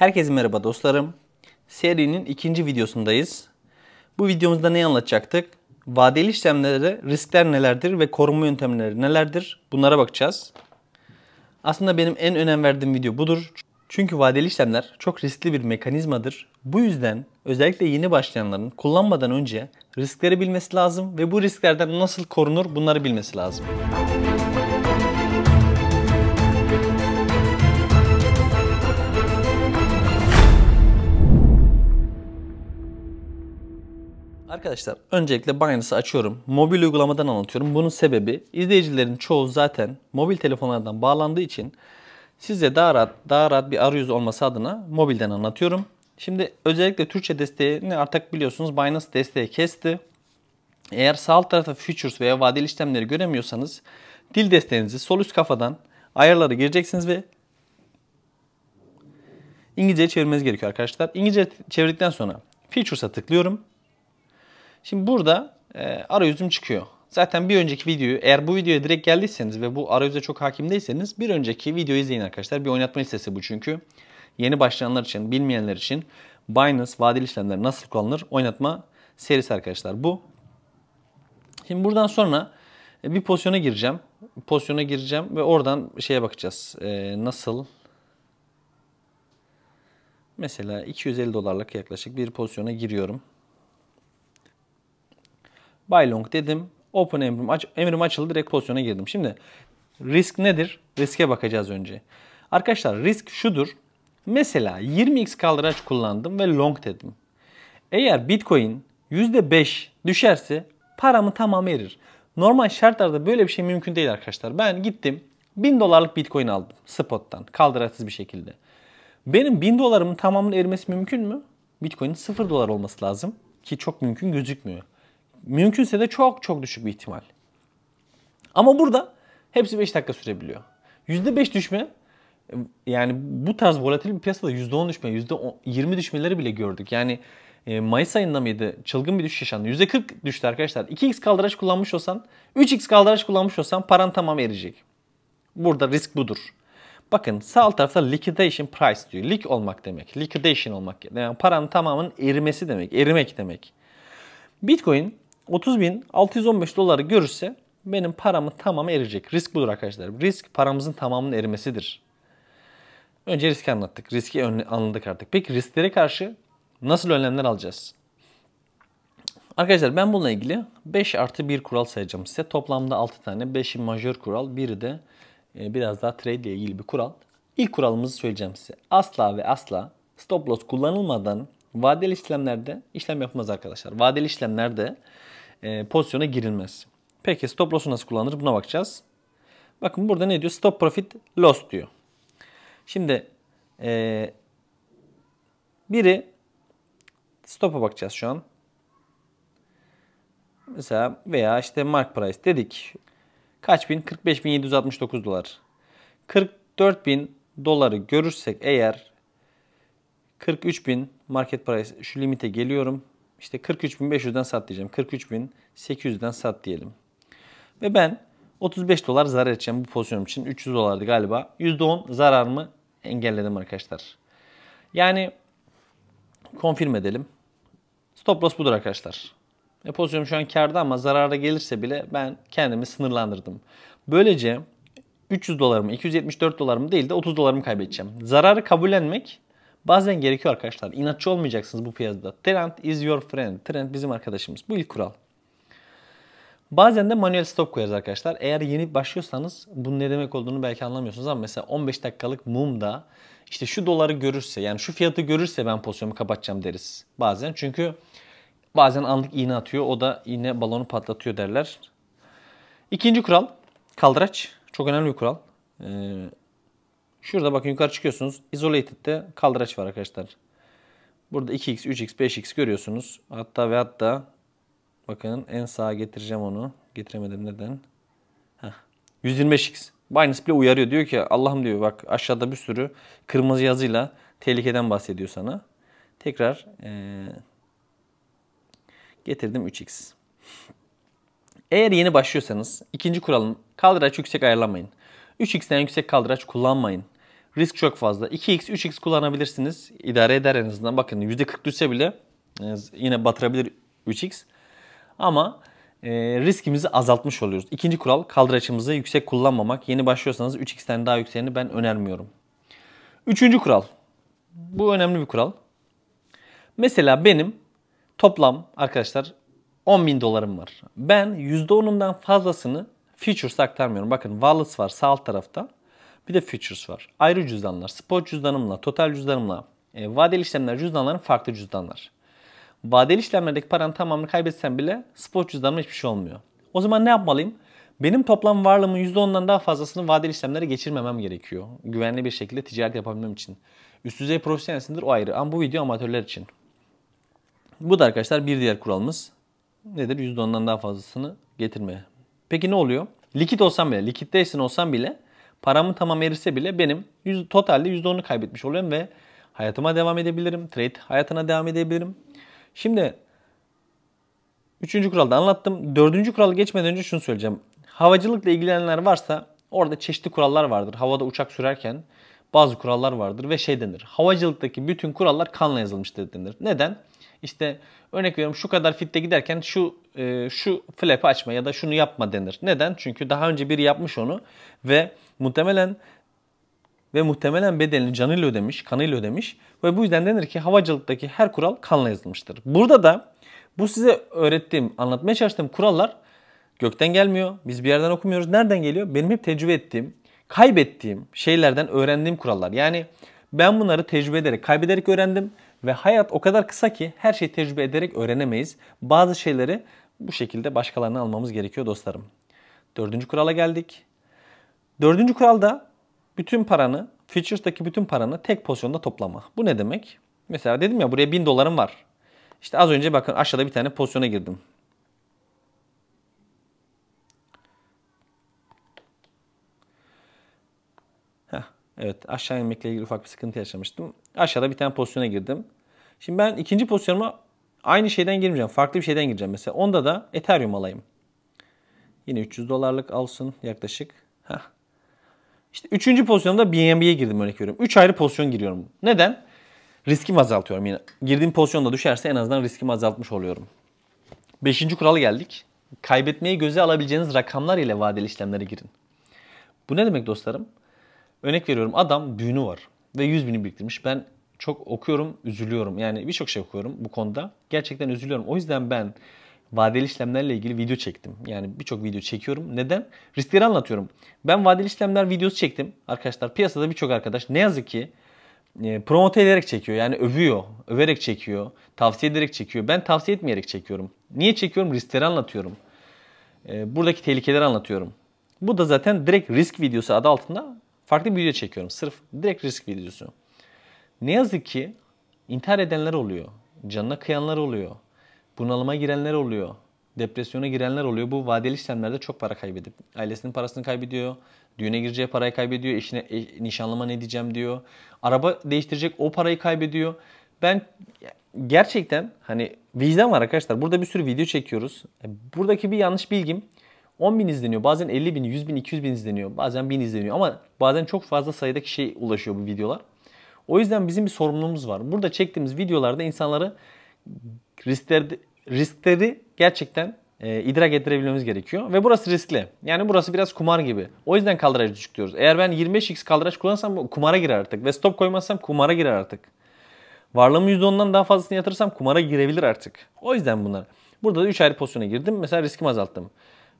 Herkese merhaba dostlarım. Serinin ikinci videosundayız. Bu videomuzda ne anlatacaktık? Vadeli işlemlerde riskler nelerdir ve korunma yöntemleri nelerdir? Bunlara bakacağız. Aslında benim en önem verdiğim video budur. Çünkü vadeli işlemler çok riskli bir mekanizmadır. Bu yüzden özellikle yeni başlayanların kullanmadan önce riskleri bilmesi lazım ve bu risklerden nasıl korunur bunları bilmesi lazım. Müzik Arkadaşlar öncelikle Binance'ı açıyorum. Mobil uygulamadan anlatıyorum. Bunun sebebi izleyicilerin çoğu zaten mobil telefonlardan bağlandığı için size daha rahat, daha rahat bir arayüz olması adına mobilden anlatıyorum. Şimdi özellikle Türkçe desteğini artık biliyorsunuz Binance desteği kesti. Eğer sağ alt tarafta futures veya vadeli işlemleri göremiyorsanız dil desteğinizi sol üst kafadan ayarlara gireceksiniz ve İngilizceye çevirmeniz gerekiyor arkadaşlar. İngilizce çevirdikten sonra features'a tıklıyorum. Şimdi burada e, arayüzüm çıkıyor. Zaten bir önceki videoyu eğer bu videoya direkt geldiyseniz ve bu arayüze çok hakim değilseniz bir önceki videoyu izleyin arkadaşlar. Bir oynatma listesi bu çünkü. Yeni başlayanlar için, bilmeyenler için Binance vadeli işlemler nasıl kullanılır oynatma serisi arkadaşlar bu. Şimdi buradan sonra e, bir pozisyona gireceğim. Pozisyona gireceğim ve oradan şeye bakacağız. Ee, nasıl? Mesela 250 dolarlık yaklaşık bir pozisyona giriyorum buy long dedim. Open emrim, aç, emrim açıldı direkt pozisyona girdim. Şimdi risk nedir? Riske bakacağız önce. Arkadaşlar risk şudur. Mesela 20x kaldıraç kullandım ve long dedim. Eğer Bitcoin %5 düşerse paramı tamam erir. Normal şartlarda böyle bir şey mümkün değil arkadaşlar. Ben gittim 1000 dolarlık Bitcoin aldım spot'tan kaldıraçsız bir şekilde. Benim 1000 dolarımın tamamının erimesi mümkün mü? Bitcoin'in 0 dolar olması lazım ki çok mümkün gözükmüyor. Mümkünse de çok çok düşük bir ihtimal. Ama burada hepsi 5 dakika sürebiliyor. %5 düşme yani bu tarz volatil bir piyasada %10 düşme, %20 düşmeleri bile gördük. Yani e, Mayıs ayında mıydı? Çılgın bir düşüş yaşandı. %40 düştü arkadaşlar. 2x kaldıraç kullanmış olsan, 3x kaldıraç kullanmış olsan paran tamam eriyecek. Burada risk budur. Bakın sağ alt tarafta liquidation price diyor. Lik olmak demek. Liquidation olmak. Yani paranın tamamının erimesi demek. Erimek demek. Bitcoin 30.615 doları görürse benim paramın tamamı erecek. Risk budur arkadaşlar. Risk paramızın tamamının erimesidir. Önce riski anlattık. Riski anladık artık. Peki risklere karşı nasıl önlemler alacağız? Arkadaşlar ben bununla ilgili 5 artı 1 kural sayacağım size. Toplamda 6 tane. 5'i majör kural. Biri de e, biraz daha trade ile ilgili bir kural. İlk kuralımızı söyleyeceğim size. Asla ve asla stop loss kullanılmadan vadeli işlemlerde işlem yapmaz arkadaşlar. Vadeli işlemlerde e, pozisyona girilmez. Peki stop loss'u nasıl kullanılır buna bakacağız. Bakın burada ne diyor? Stop profit loss diyor. Şimdi e, biri stop'a bakacağız şu an. Mesela veya işte mark price dedik. Kaç bin? 45.769 dolar. 44 bin doları görürsek eğer 43 bin market price şu limite geliyorum işte 43.500'den sat diyeceğim. 43.800'den sat diyelim. Ve ben 35 dolar zarar edeceğim bu pozisyon için. 300 dolardı galiba. %10 zararımı engelledim arkadaşlar. Yani konfirm edelim. Stop loss budur arkadaşlar. E, pozisyonum şu an karda ama zarara gelirse bile ben kendimi sınırlandırdım. Böylece 300 dolarımı, 274 dolarımı değil de 30 dolarımı kaybedeceğim. Zararı kabullenmek Bazen gerekiyor arkadaşlar. İnatçı olmayacaksınız bu piyasada. Trend is your friend. Trend bizim arkadaşımız. Bu ilk kural. Bazen de manuel stop koyarız arkadaşlar. Eğer yeni başlıyorsanız bunun ne demek olduğunu belki anlamıyorsunuz ama mesela 15 dakikalık mumda işte şu doları görürse yani şu fiyatı görürse ben pozisyonumu kapatacağım deriz bazen. Çünkü bazen anlık iğne atıyor o da iğne balonu patlatıyor derler. İkinci kural kaldıraç. Çok önemli bir kural. Ee, Şurada bakın yukarı çıkıyorsunuz. Isolated'de kaldıraç var arkadaşlar. Burada 2x, 3x, 5x görüyorsunuz. Hatta ve hatta bakın en sağa getireceğim onu. Getiremedim neden? Heh. 125x. Binance bile uyarıyor. Diyor ki Allah'ım diyor bak aşağıda bir sürü kırmızı yazıyla tehlikeden bahsediyor sana. Tekrar ee, getirdim 3x. Eğer yeni başlıyorsanız ikinci kuralım kaldıraç yüksek ayarlamayın. 3x'den yüksek kaldıraç kullanmayın. Risk çok fazla. 2x, 3x kullanabilirsiniz. İdare eder en azından. Bakın %40 düşse bile e, yine batırabilir 3x. Ama e, riskimizi azaltmış oluyoruz. İkinci kural kaldıraçımızı yüksek kullanmamak. Yeni başlıyorsanız 3x'ten daha yükseğini ben önermiyorum. Üçüncü kural. Bu önemli bir kural. Mesela benim toplam arkadaşlar 10.000 dolarım var. Ben %10'undan fazlasını Futures aktarmıyorum. Bakın wallets var sağ alt tarafta. Bir de futures var. Ayrı cüzdanlar. Spot cüzdanımla, total cüzdanımla, e, vadeli işlemler cüzdanların farklı cüzdanlar. Vadeli işlemlerdeki paranın tamamını kaybetsem bile spot cüzdanıma hiçbir şey olmuyor. O zaman ne yapmalıyım? Benim toplam varlığımın %10'dan daha fazlasını vadeli işlemlere geçirmemem gerekiyor. Güvenli bir şekilde ticaret yapabilmem için. Üst düzey profesyonelsindir o ayrı ama bu video amatörler için. Bu da arkadaşlar bir diğer kuralımız. Nedir? %10'dan daha fazlasını getirmeye. Peki ne oluyor? Likit olsam bile, likitteysin olsam bile paramın tamam erirse bile benim yüz, totalde %10'unu kaybetmiş oluyorum ve hayatıma devam edebilirim. Trade hayatına devam edebilirim. Şimdi üçüncü kuralda anlattım. Dördüncü kuralı geçmeden önce şunu söyleyeceğim. Havacılıkla ilgilenenler varsa orada çeşitli kurallar vardır. Havada uçak sürerken bazı kurallar vardır ve şey denir. Havacılıktaki bütün kurallar kanla yazılmıştır denir. Neden? İşte örnek veriyorum şu kadar fitte giderken şu e, şu flap açma ya da şunu yapma denir. Neden? Çünkü daha önce biri yapmış onu ve muhtemelen ve muhtemelen bedelini canıyla ödemiş, kanıyla ödemiş ve bu yüzden denir ki havacılıktaki her kural kanla yazılmıştır. Burada da bu size öğrettiğim, anlatmaya çalıştığım kurallar gökten gelmiyor. Biz bir yerden okumuyoruz. Nereden geliyor? Benim hep tecrübe ettiğim, kaybettiğim şeylerden öğrendiğim kurallar. Yani ben bunları tecrübe ederek, kaybederek öğrendim ve hayat o kadar kısa ki her şeyi tecrübe ederek öğrenemeyiz. Bazı şeyleri bu şekilde başkalarına almamız gerekiyor dostlarım. Dördüncü kurala geldik. Dördüncü kural da bütün paranı, futures'taki bütün paranı tek pozisyonda toplama. Bu ne demek? Mesela dedim ya buraya 1000 dolarım var. İşte az önce bakın aşağıda bir tane pozisyona girdim. Heh, evet aşağı inmekle ilgili ufak bir sıkıntı yaşamıştım. Aşağıda bir tane pozisyona girdim. Şimdi ben ikinci pozisyonuma aynı şeyden girmeyeceğim. Farklı bir şeyden gireceğim. Mesela onda da Ethereum alayım. Yine 300 dolarlık alsın yaklaşık. Heh. İşte üçüncü pozisyonda BNB'ye girdim örnek veriyorum. Üç ayrı pozisyon giriyorum. Neden? Riskimi azaltıyorum yine. Girdiğim pozisyonda düşerse en azından riskimi azaltmış oluyorum. Beşinci kuralı geldik. Kaybetmeyi göze alabileceğiniz rakamlar ile vadeli işlemlere girin. Bu ne demek dostlarım? Örnek veriyorum adam düğünü var ve 100 bini biriktirmiş. Ben çok okuyorum, üzülüyorum. Yani birçok şey okuyorum bu konuda. Gerçekten üzülüyorum. O yüzden ben vadeli işlemlerle ilgili video çektim. Yani birçok video çekiyorum. Neden? Riskleri anlatıyorum. Ben vadeli işlemler videosu çektim. Arkadaşlar piyasada birçok arkadaş ne yazık ki e, promote ederek çekiyor. Yani övüyor, överek çekiyor, tavsiye ederek çekiyor. Ben tavsiye etmeyerek çekiyorum. Niye çekiyorum? Riskleri anlatıyorum. E, buradaki tehlikeleri anlatıyorum. Bu da zaten direkt risk videosu adı altında farklı bir video çekiyorum. Sırf direkt risk videosu. Ne yazık ki intihar edenler oluyor. Canına kıyanlar oluyor. Bunalıma girenler oluyor. Depresyona girenler oluyor. Bu vadeli işlemlerde çok para kaybedip ailesinin parasını kaybediyor. Düğüne gireceği parayı kaybediyor. Eşine e, nişanlama ne diyeceğim diyor. Araba değiştirecek o parayı kaybediyor. Ben gerçekten hani vicdan var arkadaşlar. Burada bir sürü video çekiyoruz. Buradaki bir yanlış bilgim 10 bin izleniyor. Bazen 50 bin, 100 bin, 200 bin izleniyor. Bazen 1000 izleniyor. Ama bazen çok fazla sayıda kişiye ulaşıyor bu videolar. O yüzden bizim bir sorumluluğumuz var. Burada çektiğimiz videolarda insanları riskleri, riskleri gerçekten e, idrak ettirebilmemiz gerekiyor. Ve burası riskli. Yani burası biraz kumar gibi. O yüzden kaldıraç düşük diyoruz. Eğer ben 25x kaldıraç kullanırsam kumara girer artık. Ve stop koymazsam kumara girer artık. Varlığımı %10'dan daha fazlasını yatırırsam kumara girebilir artık. O yüzden bunlar. Burada da 3 ayrı pozisyona girdim. Mesela riskimi azalttım.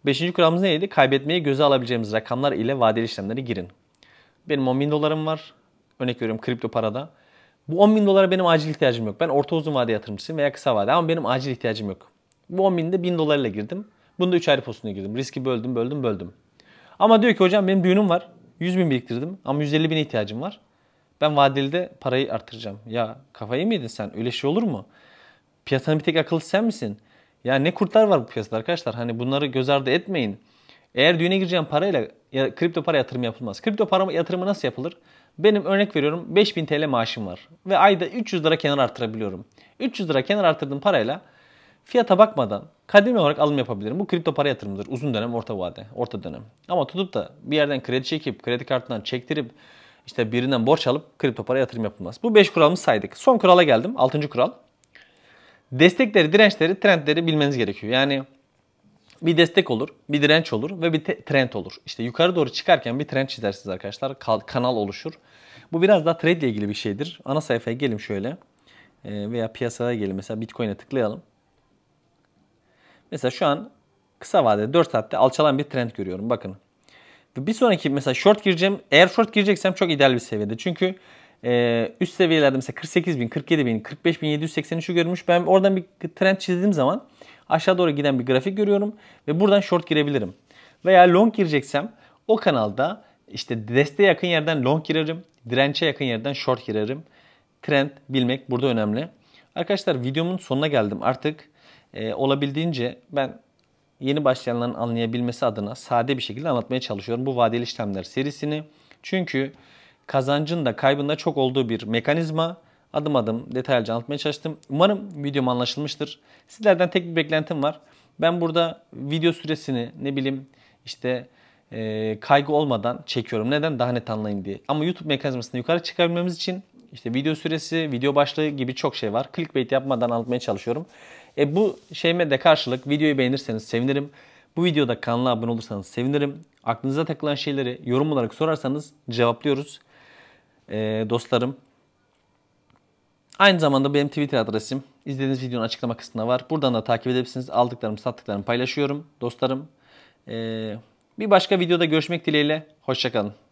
Beşinci kuralımız neydi? Kaybetmeyi göze alabileceğimiz rakamlar ile vadeli işlemleri girin. Benim 10 bin dolarım var. Örnek veriyorum kripto parada. Bu 10 bin dolara benim acil ihtiyacım yok. Ben orta uzun vade yatırımcısıyım veya kısa vade ama benim acil ihtiyacım yok. Bu 10 binde 1000 dolarla girdim. Bunu da 3 ayrı postuna girdim. Riski böldüm, böldüm, böldüm. Ama diyor ki hocam benim düğünüm var. 100 bin biriktirdim ama 150 bine ihtiyacım var. Ben vadelide parayı artıracağım. Ya kafayı mı yedin sen? Öyle şey olur mu? Piyasanın bir tek akıllı sen misin? Ya ne kurtlar var bu piyasada arkadaşlar. Hani bunları göz ardı etmeyin. Eğer düğüne gireceğim parayla ya, kripto para yatırımı yapılmaz. Kripto para yatırımı nasıl yapılır? Benim örnek veriyorum 5000 TL maaşım var ve ayda 300 lira kenar artırabiliyorum. 300 lira kenar artırdığım parayla fiyata bakmadan kademe olarak alım yapabilirim. Bu kripto para yatırımıdır. Uzun dönem, orta vade, orta dönem. Ama tutup da bir yerden kredi çekip, kredi kartından çektirip işte birinden borç alıp kripto para yatırım yapılmaz. Bu 5 kuralımızı saydık. Son kurala geldim. 6. kural. Destekleri, dirençleri, trendleri bilmeniz gerekiyor. Yani bir destek olur, bir direnç olur ve bir trend olur. İşte yukarı doğru çıkarken bir trend çizersiniz arkadaşlar. kanal oluşur. Bu biraz daha trade ile ilgili bir şeydir. Ana sayfaya gelin şöyle. Ee, veya piyasaya gelin. Mesela Bitcoin'e tıklayalım. Mesela şu an kısa vadede 4 saatte alçalan bir trend görüyorum. Bakın. Bir sonraki mesela short gireceğim. Eğer short gireceksem çok ideal bir seviyede. Çünkü ee, üst seviyelerde mesela 48 bin, 47 bin, 45 bin 783'ü görmüş. Ben oradan bir trend çizdiğim zaman aşağı doğru giden bir grafik görüyorum ve buradan short girebilirim. Veya long gireceksem o kanalda işte desteğe yakın yerden long girerim, dirençe yakın yerden short girerim. Trend bilmek burada önemli. Arkadaşlar videomun sonuna geldim. Artık e, olabildiğince ben yeni başlayanların anlayabilmesi adına sade bir şekilde anlatmaya çalışıyorum bu vadeli işlemler serisini. Çünkü kazancın da kaybın da çok olduğu bir mekanizma. Adım adım detaylıca anlatmaya çalıştım. Umarım videom anlaşılmıştır. Sizlerden tek bir beklentim var. Ben burada video süresini ne bileyim işte e, kaygı olmadan çekiyorum. Neden? Daha net anlayın diye. Ama YouTube mekanizmasını yukarı çıkarabilmemiz için işte video süresi, video başlığı gibi çok şey var. Clickbait yapmadan anlatmaya çalışıyorum. E bu şeyime de karşılık videoyu beğenirseniz sevinirim. Bu videoda kanala abone olursanız sevinirim. Aklınıza takılan şeyleri yorum olarak sorarsanız cevaplıyoruz e, dostlarım. Aynı zamanda benim Twitter adresim izlediğiniz videonun açıklama kısmında var. Buradan da takip edebilirsiniz. Aldıklarımı sattıklarımı paylaşıyorum dostlarım. E, bir başka videoda görüşmek dileğiyle. Hoşçakalın.